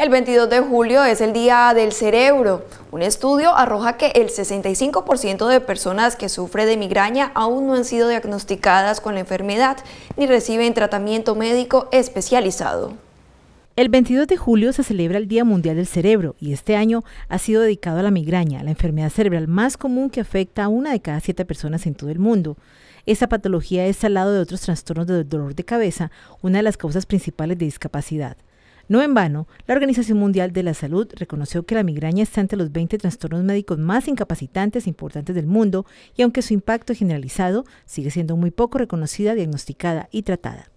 El 22 de julio es el Día del Cerebro. Un estudio arroja que el 65% de personas que sufren de migraña aún no han sido diagnosticadas con la enfermedad ni reciben tratamiento médico especializado. El 22 de julio se celebra el Día Mundial del Cerebro y este año ha sido dedicado a la migraña, la enfermedad cerebral más común que afecta a una de cada siete personas en todo el mundo. Esta patología es al lado de otros trastornos de dolor de cabeza, una de las causas principales de discapacidad. No en vano, la Organización Mundial de la Salud reconoció que la migraña está entre los 20 trastornos médicos más incapacitantes e importantes del mundo y aunque su impacto generalizado sigue siendo muy poco reconocida, diagnosticada y tratada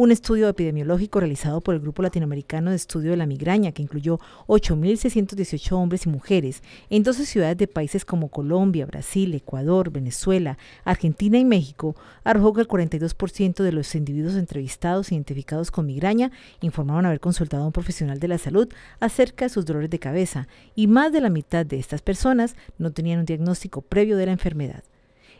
un estudio epidemiológico realizado por el Grupo Latinoamericano de Estudio de la Migraña, que incluyó 8.618 hombres y mujeres en 12 ciudades de países como Colombia, Brasil, Ecuador, Venezuela, Argentina y México, arrojó que el 42% de los individuos entrevistados e identificados con migraña informaron haber consultado a un profesional de la salud acerca de sus dolores de cabeza y más de la mitad de estas personas no tenían un diagnóstico previo de la enfermedad.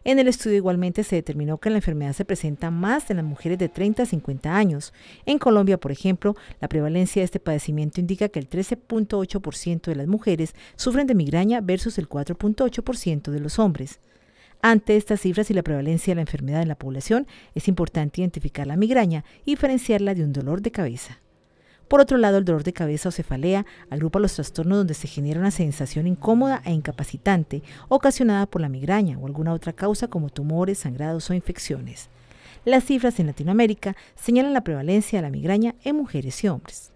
En el estudio igualmente se determinó que la enfermedad se presenta más en las mujeres de 30 a 50 años. En Colombia, por ejemplo, la prevalencia de este padecimiento indica que el 13.8% de las mujeres sufren de migraña versus el 4.8% de los hombres. Ante estas cifras y la prevalencia de la enfermedad en la población, es importante identificar la migraña y diferenciarla de un dolor de cabeza. Por otro lado, el dolor de cabeza o cefalea agrupa los trastornos donde se genera una sensación incómoda e incapacitante ocasionada por la migraña o alguna otra causa como tumores, sangrados o infecciones. Las cifras en Latinoamérica señalan la prevalencia de la migraña en mujeres y hombres.